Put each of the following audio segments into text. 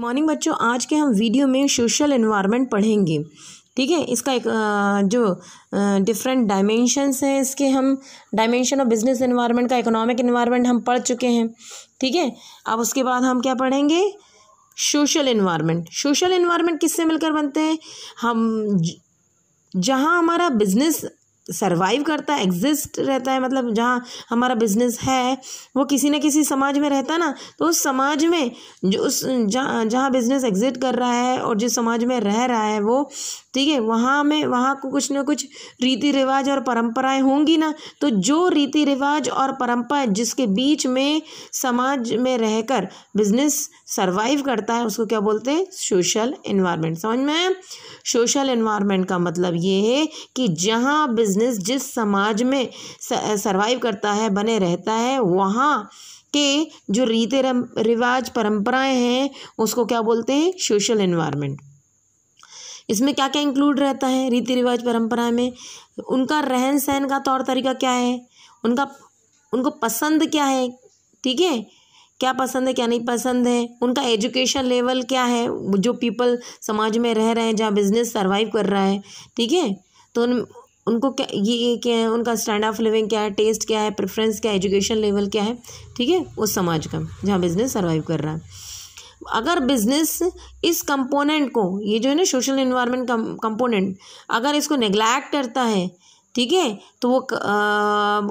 morning बच्चों आज के हम वीडियो में सोशल इन्वायरमेंट पढ़ेंगे ठीक है इसका एक जो डिफरेंट डायमेंशंस हैं इसके हम डायमेंशन ऑफ बिजनेस इन्वायरमेंट का इकोनॉमिक इन्वायरमेंट हम पढ़ चुके हैं ठीक है अब उसके बाद हम क्या पढ़ेंगे सोशल इन्वायरमेंट सोशल इन्वायरमेंट किससे मिलकर बनते हैं हम जहाँ हमारा बिजनेस सर्वाइव करता है एग्जिस्ट रहता है मतलब जहाँ हमारा बिजनेस है वो किसी न किसी समाज में रहता ना तो उस समाज में जो उस जहाँ जहाँ बिजनेस एग्जिट कर रहा है और जिस समाज में रह रहा है वो ठीक है वहाँ में वहाँ को कुछ ना कुछ रीति रिवाज और परंपराएं होंगी ना तो जो रीति रिवाज और परंपरा जिसके बीच में समाज में रहकर बिजनेस सरवाइव करता है उसको क्या बोलते हैं सोशल इन्वायरमेंट समझ में सोशल इन्वायरमेंट का मतलब ये है कि जहाँ बिजनेस जिस समाज में सरवाइव करता है बने रहता है वहाँ के जो रीति रिवाज परंपराएं हैं उसको क्या बोलते हैं सोशल इन्वायरमेंट इसमें क्या क्या इंक्लूड रहता है रीति रिवाज परंपरा में उनका रहन सहन का तौर तरीका क्या है उनका उनको पसंद क्या है ठीक है क्या पसंद है क्या नहीं पसंद है उनका एजुकेशन लेवल क्या है जो पीपल समाज में रह रहे हैं जहाँ बिजनेस सर्वाइव कर रहा है ठीक है तो उन उनको क्या ये, क्या है उनका स्टैंड ऑफ लिविंग क्या है टेस्ट क्या है प्रेफरेंस क्या है एजुकेशन लेवल क्या है ठीक है उस समाज का जहाँ बिजनेस सर्वाइव कर रहा है अगर बिजनेस इस कंपोनेंट को ये जो है ना सोशल इन्वायरमेंट कंपोनेंट अगर इसको निगलैक्ट करता है ठीक है तो वो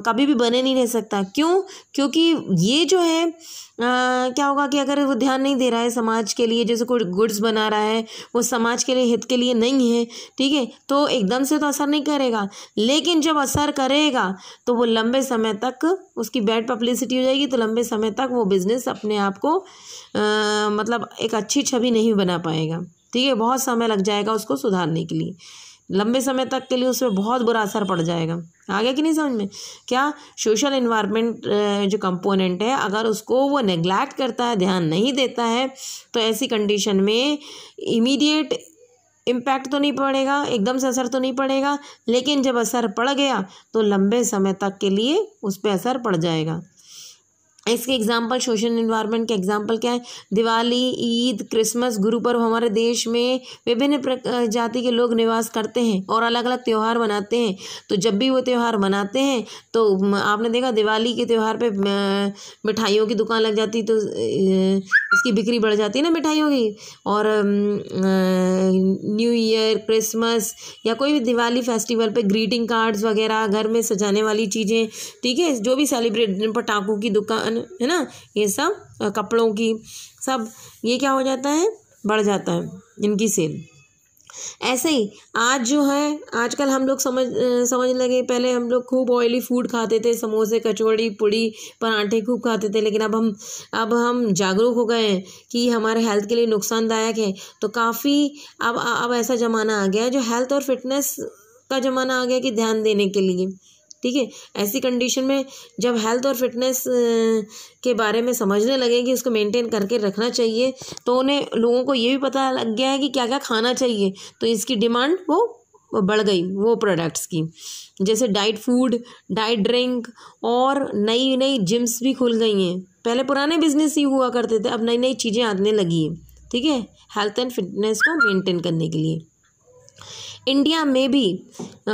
कभी भी बने नहीं रह सकता क्यों क्योंकि ये जो है आ, क्या होगा कि अगर वो ध्यान नहीं दे रहा है समाज के लिए जैसे कोई गुड्स बना रहा है वो समाज के लिए हित के लिए नहीं है ठीक है तो एकदम से तो असर नहीं करेगा लेकिन जब असर करेगा तो वो लंबे समय तक उसकी बैड पब्लिसिटी हो जाएगी तो लंबे समय तक वो बिज़नेस अपने आप को मतलब एक अच्छी छवि नहीं बना पाएगा ठीक है बहुत समय लग जाएगा उसको सुधारने के लिए लंबे समय तक के लिए उस पर बहुत बुरा असर पड़ जाएगा आ गया कि नहीं समझ में क्या सोशल इन्वायरमेंट जो कंपोनेंट है अगर उसको वो नेग्लैक्ट करता है ध्यान नहीं देता है तो ऐसी कंडीशन में इमीडिएट इम्पैक्ट तो नहीं पड़ेगा एकदम से असर तो नहीं पड़ेगा लेकिन जब असर पड़ गया तो लंबे समय तक के लिए उस पर असर पड़ जाएगा इसके एग्जांपल सोशल इन्वायरमेंट के एग्जांपल क्या है दिवाली ईद क्रिसमस गुरु पर्व हमारे देश में विभिन्न जाति के लोग निवास करते हैं और अलग अलग त्यौहार मनाते हैं तो जब भी वो त्यौहार मनाते हैं तो आपने देखा दिवाली के त्यौहार पे मिठाइयों की दुकान लग जाती तो इसकी बिक्री बढ़ जाती है ना मिठाइयों की और न्यू ईयर क्रिसमस या कोई भी दिवाली फेस्टिवल पे ग्रीटिंग कार्ड्स वगैरह घर में सजाने वाली चीज़ें ठीक है जो भी सेलिब्रेट पटाखों की दुकान दुकान है ना ये सब कपड़ों की सब ये क्या हो जाता है बढ़ जाता है इनकी सेल ऐसे ही आज जो है आजकल हम लोग समझ समझ लगे पहले हम लोग खूब ऑयली फूड खाते थे समोसे कचौड़ी पूड़ी पराठे खूब खाते थे लेकिन अब हम अब हम जागरूक हो गए हैं कि हमारे हेल्थ के लिए नुकसानदायक है तो काफ़ी अब अब ऐसा ज़माना आ गया है जो हेल्थ और फिटनेस का ज़माना आ गया कि ध्यान देने के लिए ठीक है ऐसी कंडीशन में जब हेल्थ और फिटनेस के बारे में समझने लगे कि उसको मेंटेन करके रखना चाहिए तो उन्हें लोगों को ये भी पता लग गया है कि क्या क्या खाना चाहिए तो इसकी डिमांड वो बढ़ गई वो प्रोडक्ट्स की जैसे डाइट फूड डाइट ड्रिंक और नई नई जिम्स भी खुल गई हैं पहले पुराने बिजनेस ही हुआ करते थे अब नई नई चीज़ें आने लगी हैं ठीक है हेल्थ एंड फिटनेस को मेंटेन करने के लिए इंडिया में भी आ,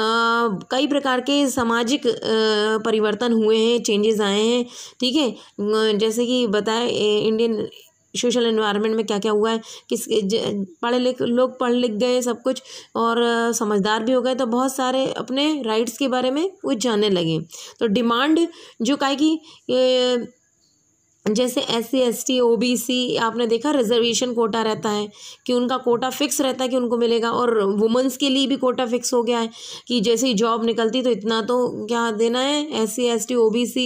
कई प्रकार के सामाजिक परिवर्तन हुए हैं चेंजेस आए हैं ठीक है जैसे कि बताए इंडियन सोशल इन्वायरमेंट में क्या क्या हुआ है किस पढ़े लिख लोग पढ़ लिख गए सब कुछ और समझदार भी हो गए तो बहुत सारे अपने राइट्स के बारे में कुछ जानने लगे तो डिमांड जो का कि जैसे S C S T O B C आपने देखा रिजर्वेशन कोटा रहता है कि उनका कोटा फिक्स रहता है कि उनको मिलेगा और वुमेंस के लिए भी कोटा फिक्स हो गया है कि जैसे ही जॉब निकलती तो इतना तो क्या देना है S C S T O B C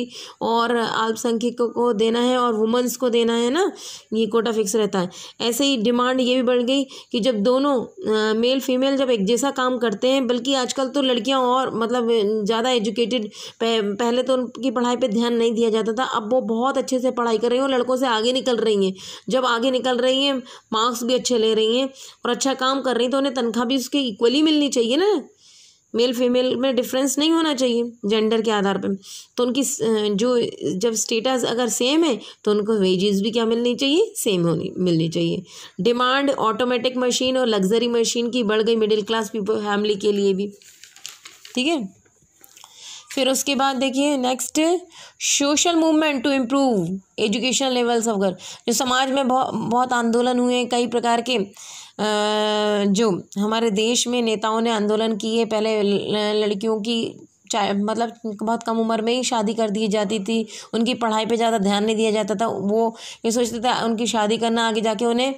और अल्पसंख्यकों को देना है और वुमेंस को देना है ना ये कोटा फिक्स रहता है ऐसे ही डिमांड ये भी बढ़ गई कि जब दोनों मेल फीमेल जब एक जैसा काम करते हैं बल्कि आजकल तो लड़कियाँ और मतलब ज़्यादा एजुकेटेड पहले तो उनकी पढ़ाई पर ध्यान नहीं दिया जाता था अब वो बहुत अच्छे से पढ़ाई पढ़ाई कर रही हैं और लड़कों से आगे निकल रही हैं जब आगे निकल रही हैं मार्क्स भी अच्छे ले रही हैं और अच्छा काम कर रही हैं तो उन्हें तनख्वाह भी उसके इक्वली मिलनी चाहिए ना मेल फीमेल में डिफरेंस नहीं होना चाहिए जेंडर के आधार पर तो उनकी जो जब स्टेटस अगर सेम है तो उनको वेजेस भी क्या मिलनी चाहिए सेम होनी मिलनी चाहिए डिमांड ऑटोमेटिक मशीन और लग्जरी मशीन की बढ़ गई मिडिल क्लास पीपल फैमिली के लिए भी ठीक है फिर उसके बाद देखिए next social movement to improve education levels of girl जो समाज में बहुत बहुत आंदोलन हुए कई प्रकार के जो हमारे देश में नेताओं ने आंदोलन किए पहले लड़कियों की चाहे मतलब बहुत कम उम्र में ही शादी कर दी जाती थी उनकी पढ़ाई पे ज़्यादा ध्यान नहीं दिया जाता था वो ये सोचते थे उनकी शादी करना आगे जाके उन्हें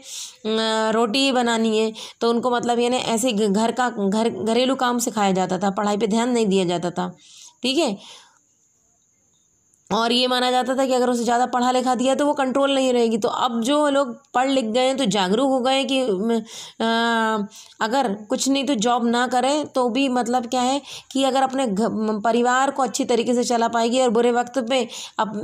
रोटी बनानी है तो उनको मतलब यानी ऐसे घर का घर घरेलू काम सिखाया जाता था पढ़ाई पे ध्यान नहीं दिया जाता था ठीक है और ये माना जाता था कि अगर उसे ज़्यादा पढ़ा लिखा दिया तो वो कंट्रोल नहीं रहेगी तो अब जो लोग पढ़ लिख गए हैं तो जागरूक हो गए कि आ, अगर कुछ नहीं तो जॉब ना करें तो भी मतलब क्या है कि अगर अपने परिवार को अच्छी तरीके से चला पाएगी और बुरे वक्त पे अब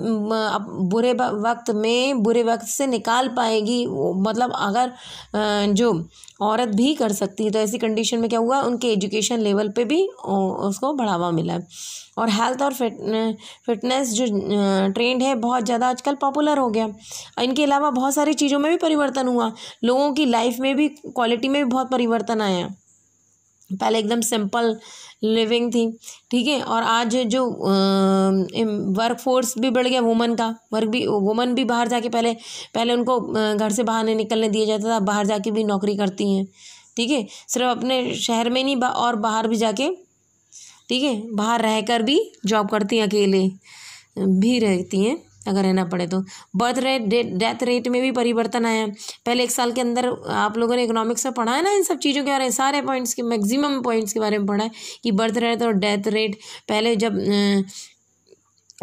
अप, बुरे वक्त में बुरे वक्त से निकाल पाएगी मतलब अगर जो औरत भी कर सकती है तो ऐसी कंडीशन में क्या हुआ उनके एजुकेशन लेवल पे भी उसको बढ़ावा मिला और हेल्थ और फिट फिटनेस जो ट्रेंड है बहुत ज़्यादा आजकल पॉपुलर हो गया इनके अलावा बहुत सारी चीज़ों में भी परिवर्तन हुआ लोगों की लाइफ में भी क्वालिटी में भी बहुत परिवर्तन आया पहले एकदम सिंपल लिविंग थी ठीक है और आज जो वर्क फोर्स भी बढ़ गया वुमन का वर्क भी वुमन भी बाहर जाके पहले पहले उनको घर से बाहर नहीं निकलने दिया जाता था बाहर जाके भी नौकरी करती हैं ठीक है सिर्फ अपने शहर में नहीं और बाहर भी जाके ठीक है बाहर रहकर भी जॉब करती हैं अकेले भी रहती हैं अगर रहना पड़े तो बर्थ रेट डेथ रेट में भी परिवर्तन आया पहले एक साल के अंदर आप लोगों ने इकोनॉमिक्स में पढ़ा है ना इन सब चीज़ों के बारे में सारे पॉइंट्स के मैक्सिमम पॉइंट्स के बारे में पढ़ा है कि बर्थ रेट और डेथ रेट पहले जब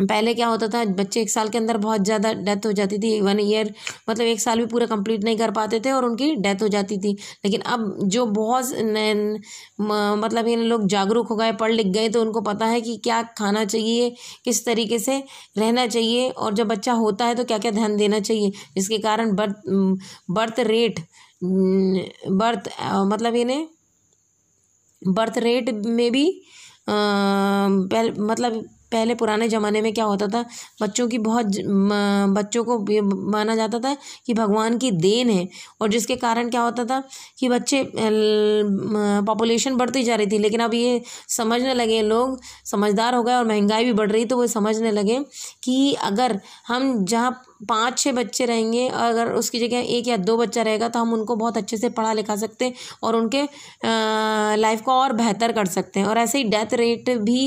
पहले क्या होता था बच्चे एक साल के अंदर बहुत ज़्यादा डेथ हो जाती थी वन ईयर मतलब एक साल भी पूरा कंप्लीट नहीं कर पाते थे और उनकी डेथ हो जाती थी लेकिन अब जो बहुत न, न, मतलब ये लोग जागरूक हो गए पढ़ लिख गए तो उनको पता है कि क्या खाना चाहिए किस तरीके से रहना चाहिए और जब बच्चा होता है तो क्या क्या ध्यान देना चाहिए जिसके कारण बर्थ बर्थ रेट बर्थ मतलब इन्हें बर्थ रेट में भी आ, पहले मतलब पहले पुराने ज़माने में क्या होता था बच्चों की बहुत बच्चों को माना जाता था कि भगवान की देन है और जिसके कारण क्या होता था कि बच्चे पॉपुलेशन बढ़ती जा रही थी लेकिन अब ये समझने लगे लोग समझदार हो गए और महंगाई भी बढ़ रही तो वो समझने लगे कि अगर हम जहाँ पाँच छः बच्चे रहेंगे अगर उसकी जगह एक या दो बच्चा रहेगा तो हम उनको बहुत अच्छे से पढ़ा लिखा सकते हैं और उनके लाइफ को और बेहतर कर सकते हैं और ऐसे ही डेथ रेट भी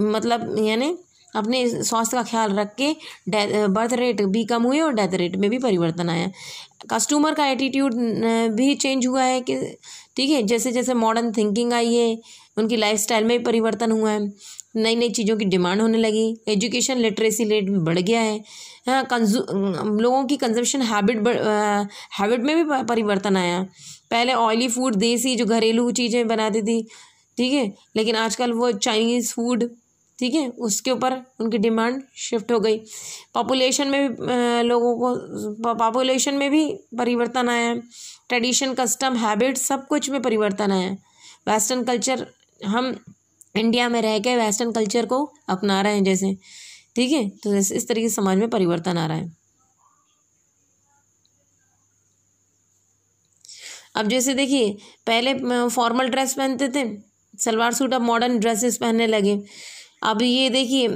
मतलब यानी अपने स्वास्थ्य का ख्याल रख के बर्थ रेट भी कम हुए और डेथ रेट में भी परिवर्तन आया कस्टमर का एटीट्यूड भी चेंज हुआ है कि ठीक है जैसे जैसे मॉडर्न थिंकिंग आई है उनकी लाइफ में भी परिवर्तन हुआ है नई नई चीज़ों की डिमांड होने लगी एजुकेशन लिटरेसी रेट भी बढ़ गया है हाँ, लोगों की कंजम्पशन हैबिट हैबिट में भी परिवर्तन आया पहले ऑयली फूड देसी जो घरेलू चीज़ें बनाती थी ठीक है लेकिन आजकल वो चाइनीज़ फूड ठीक है उसके ऊपर उनकी डिमांड शिफ्ट हो गई पॉपुलेशन में भी लोगों को पॉपुलेशन में भी परिवर्तन आया है ट्रेडिशन कस्टम हैबिट सब कुछ में परिवर्तन आया है वेस्टर्न कल्चर हम इंडिया में रह के वेस्टर्न कल्चर को अपना रहे हैं जैसे ठीक है तो इस तरीके से समाज में परिवर्तन आ रहा है अब जैसे देखिए पहले फॉर्मल ड्रेस पहनते थे सलवार सूट अब मॉडर्न ड्रेसेस पहनने लगे अब ये देखिए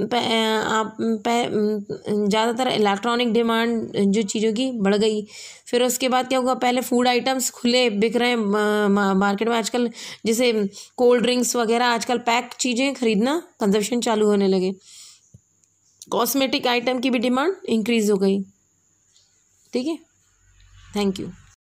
आप ज़्यादातर इलेक्ट्रॉनिक डिमांड जो चीज़ों की बढ़ गई फिर उसके बाद क्या हुआ पहले फूड आइटम्स खुले बिक रहे हैं मार्केट में आजकल जैसे कोल्ड ड्रिंक्स वगैरह आजकल पैक चीज़ें खरीदना कंजप्शन चालू होने लगे कॉस्मेटिक आइटम की भी डिमांड इंक्रीज़ हो गई ठीक है थैंक यू